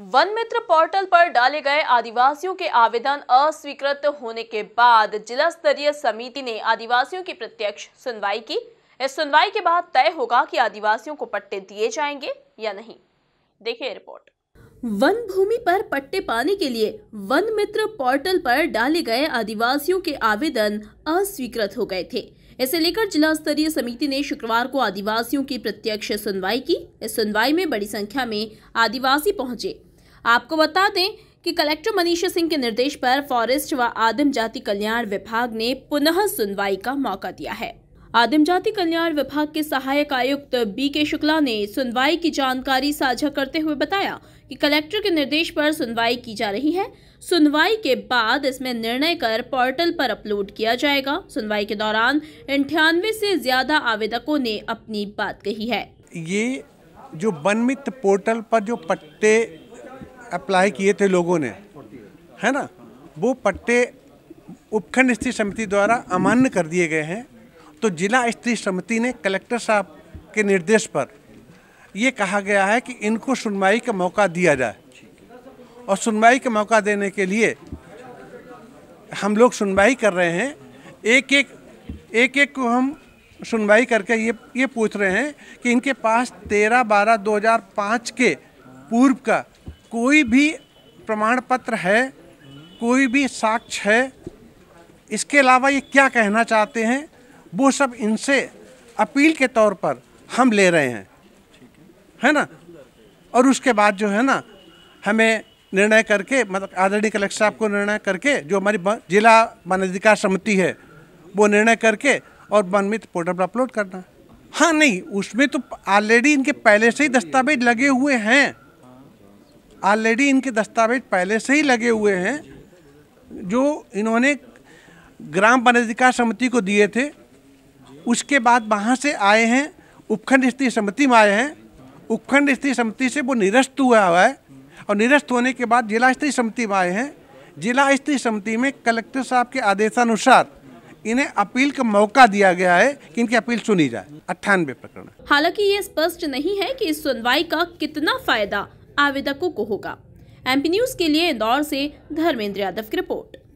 one मित्र portal पर डाले गए आदिवासियों के आवेदन अस्वीकृत होने के बाद जिला स्तरीय समिति ने आदिवासियों की प्रत्यक्ष सुनवाई की इस सुनवाई के बाद तय होगा कि आदिवासियों को पट्टे दिए जाएंगे या नहीं देखिए रिपोर्ट वन भूमि पर पट्टे पाने के लिए वन मित्र पोर्टल पर डाले गए आदिवासियों के आवेदन अस्वीकृत हो गए थे इसे लेकर जिला स्तरीय समिति ने शुक्रवार को आदिवासियों की प्रत्यक्ष सुनवाई की इस सुनवाई में बड़ी संख्या में आदिवासी पहुंचे आपको बता दें कि कलेक्टर मनीषा सिंह के निर्देश पर फॉरेस्ट व आदिम जाति कल्याण विभाग ने पुनः सुनवाई का मौका दिया है आदिम जाति कल्याण विभाग के सहायक आयुक्त बी के शुक्ला ने सुनवाई की जानकारी साझा करते हुए बताया कि कलेक्टर के निर्देश पर सुनवाई की जा रही है सुनवाई के बाद इसमें निर्णय कर पोर्टल पर अपलोड किया जाएगा सुनवाई के दौरान अंठानवे से ज्यादा आवेदकों ने अपनी बात कही है ये जो बनमित पोर्टल पर जो पट्टे अप्लाई किए थे लोगों ने है ना वो पट्टे उपखंड स्थित समिति द्वारा अमान्य कर दिए गए हैं तो जिला स्त्री समिति ने कलेक्टर साहब के निर्देश पर ये कहा गया है कि इनको सुनवाई का मौका दिया जाए और सुनवाई का मौका देने के लिए हम लोग सुनवाई कर रहे हैं एक एक एक एक को हम सुनवाई करके ये ये पूछ रहे हैं कि इनके पास तेरह बारह 2005 के पूर्व का कोई भी प्रमाण पत्र है कोई भी साक्ष्य है इसके अलावा ये क्या कहना चाहते हैं वो सब इनसे अपील के तौर पर हम ले रहे हैं है ना और उसके बाद जो है ना हमें निर्णय करके मतलब आदरणीय कलेक्टर साहब को निर्णय करके जो हमारी जिला वनाधिकार समिति है वो निर्णय करके और वनमित पोर्टल पर अपलोड करना हाँ नहीं उसमें तो ऑलरेडी इनके पहले से ही दस्तावेज लगे हुए हैं ऑलरेडी इनके दस्तावेज पहले से ही लगे हुए हैं जो इन्होंने ग्राम पदाधिकार समिति को दिए थे उसके बाद वहाँ से आए हैं उपखंड स्तरीय समिति में आए हैं उपखंड स्तरीय समिति से वो निरस्त हुआ हुआ है और निरस्त होने के बाद जिला स्तरीय समिति में आए हैं जिला स्तरीय समिति में कलेक्टर साहब के आदेशानुसार इन्हें अपील का मौका दिया गया है कि इनकी अपील सुनी जाए अट्ठानवे प्रकरण हालांकि ये स्पष्ट नहीं है कि इस सुनवाई का कितना फायदा आवेदकों को होगा एमपी न्यूज के लिए इंदौर से धर्मेंद्र यादव की रिपोर्ट